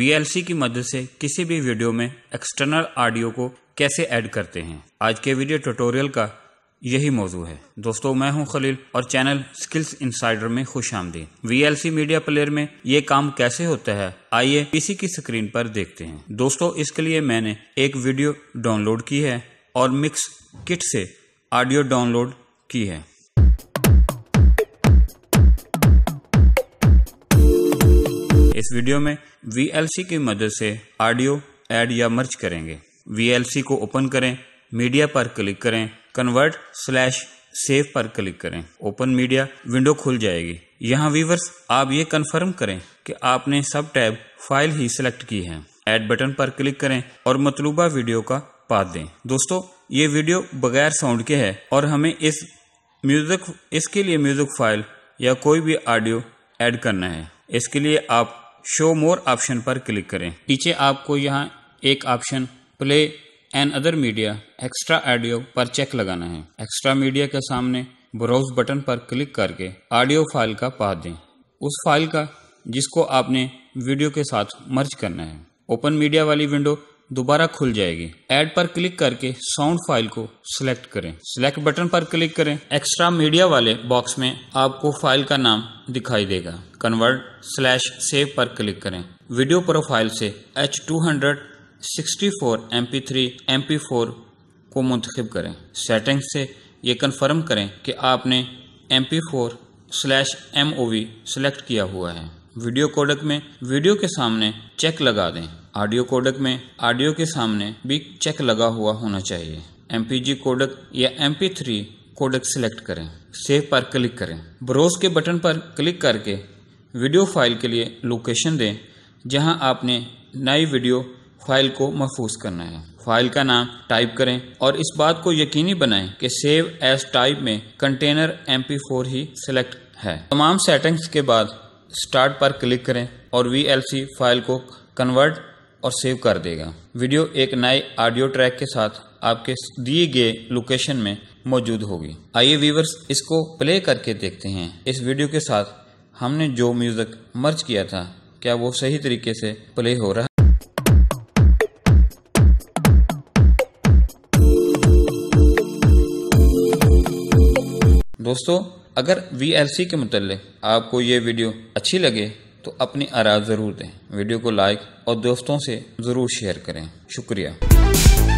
VLC की मदद से किसी भी वीडियो में एक्सटर्नल ऑडियो को कैसे ऐड करते हैं आज के वीडियो ट्यूटोरियल का यही मौजू है दोस्तों मैं हूं खलील और चैनल स्किल्स इंसाइडर में खुश आमदी सी मीडिया प्लेयर में ये काम कैसे होता है आइए पीसी की स्क्रीन पर देखते हैं दोस्तों इसके लिए मैंने एक वीडियो डाउनलोड की है और मिक्स किट से ऑडियो डाउनलोड की है इस वीडियो में VLC की मदद से ऑडियो ऐड या मर्ज करेंगे VLC को ओपन करें मीडिया पर क्लिक करें कन्वर्ट स्लैश सेव पर क्लिक करें ओपन मीडिया विंडो खुल जाएगी यहाँ व्यूवर्स आप ये कंफर्म करें कि आपने सब टैब फाइल ही सिलेक्ट की है ऐड बटन पर क्लिक करें और मतलूबा वीडियो का पा दें दोस्तों ये वीडियो बगैर साउंड के है और हमें इस म्यूजिक इसके लिए म्यूजिक फाइल या कोई भी ऑडियो ऐड करना है इसके लिए आप शो मोर ऑप्शन पर क्लिक करें नीचे आपको यहाँ एक option play another media extra audio पर चेक लगाना है एक्स्ट्रा मीडिया के सामने ब्राउज बटन पर क्लिक करके ऑडियो फाइल का पा दें उस फाइल का जिसको आपने वीडियो के साथ मर्ज करना है ओपन मीडिया वाली विंडो दोबारा खुल जाएगी ऐड पर क्लिक करके साउंड फाइल को सिलेक्ट करें सिलेक्ट बटन पर क्लिक करें एक्स्ट्रा मीडिया वाले बॉक्स में आपको फाइल का नाम दिखाई देगा कन्वर्ट स्लैश सेव पर क्लिक करें वीडियो प्रोफाइल से H two hundred sixty four M P three M P four को मुंतखब करें सेटिंग से ये कन्फर्म करें कि आपने M P four slash M O V select किया हुआ है वीडियो कोडक में वीडियो के सामने चेक लगा दें ऑडियो कोडक में ऑडियो के सामने भी चेक लगा हुआ होना चाहिए एम कोडक या एम कोडक सिलेक्ट करें सेव पर क्लिक करें ब्रोज के बटन पर क्लिक करके वीडियो फाइल के लिए लोकेशन दें जहां आपने नई वीडियो फाइल को महफूज करना है फाइल का नाम टाइप करें और इस बात को यकीनी बनाएं कि सेव एज टाइप में कंटेनर एम ही सिलेक्ट है तमाम सेटिंग्स के बाद स्टार्ट पर क्लिक करें और वी फाइल को कन्वर्ट और सेव कर देगा वीडियो एक नए ऑडियो ट्रैक के साथ आपके दिए गए लोकेशन में मौजूद होगी आइए व्यूवर्स इसको प्ले करके देखते हैं इस वीडियो के साथ हमने जो म्यूज़िक मर्ज किया था क्या वो सही तरीके से प्ले हो रहा है दोस्तों अगर वी के मुतल आपको ये वीडियो अच्छी लगे तो अपनी आरा ज़रूर दें वीडियो को लाइक और दोस्तों से ज़रूर शेयर करें शुक्रिया